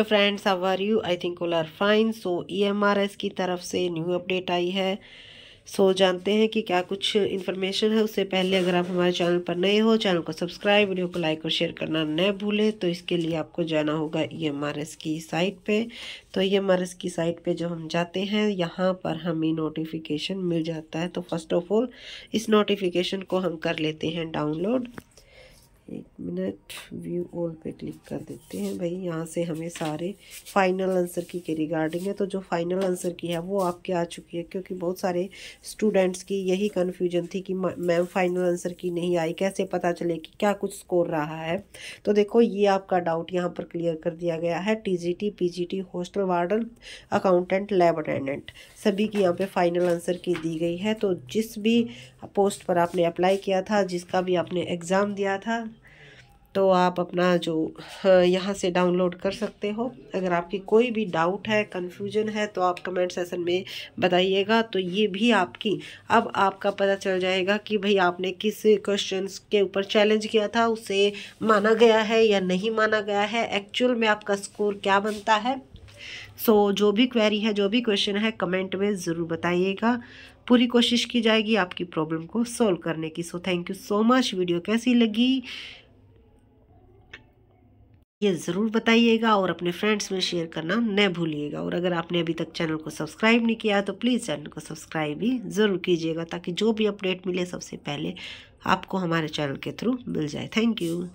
hello friends how are you I think all are fine so EMRS की तरफ से new update आई है सो so, जानते हैं कि क्या कुछ इन्फॉर्मेशन है उससे पहले अगर आप हमारे चैनल पर नए हो चैनल को सब्सक्राइब वीडियो को लाइक और शेयर करना न भूलें तो इसके लिए आपको जाना होगा ईएमआरएस e की साइट पे तो ईएमआरएस e की साइट पे जो हम जाते हैं यहाँ पर हमें नोटिफिकेशन मिल जाता है तो फर्स्ट ऑफ ऑल इस नोटिफिकेशन को हम कर लेते हैं डाउनलोड एक मिनट व्यू ऑल पे क्लिक कर देते हैं भाई यहाँ से हमें सारे फाइनल आंसर की के रिगार्डिंग है तो जो फाइनल आंसर की है वो आपके आ चुकी है क्योंकि बहुत सारे स्टूडेंट्स की यही कन्फ्यूजन थी कि मैम फाइनल आंसर की नहीं आई कैसे पता चले कि क्या कुछ स्कोर रहा है तो देखो ये आपका डाउट यहाँ पर क्लियर कर दिया गया है T G G T P T hostel warden accountant lab attendant सभी की यहाँ पर फाइनल आंसर की दी गई है तो जिस भी पोस्ट पर आपने अप्लाई किया था जिसका भी आपने एग्ज़ाम दिया था तो आप अपना जो यहाँ से डाउनलोड कर सकते हो अगर आपकी कोई भी डाउट है कन्फ्यूजन है तो आप कमेंट सेशन में बताइएगा तो ये भी आपकी अब आपका पता चल जाएगा कि भाई आपने किस क्वेश्चन के ऊपर चैलेंज किया था उसे माना गया है या नहीं माना गया है एक्चुअल में आपका स्कोर क्या बनता है सो so, जो भी क्वेरी है जो भी क्वेश्चन है कमेंट में ज़रूर बताइएगा पूरी कोशिश की जाएगी आपकी प्रॉब्लम को सॉल्व करने की so thank you so much video कैसी लगी ये ज़रूर बताइएगा और अपने फ्रेंड्स में शेयर करना न भूलिएगा और अगर आपने अभी तक चैनल को सब्सक्राइब नहीं किया तो प्लीज़ चैनल को सब्सक्राइब भी ज़रूर कीजिएगा ताकि जो भी अपडेट मिले सबसे पहले आपको हमारे चैनल के थ्रू मिल जाए थैंक यू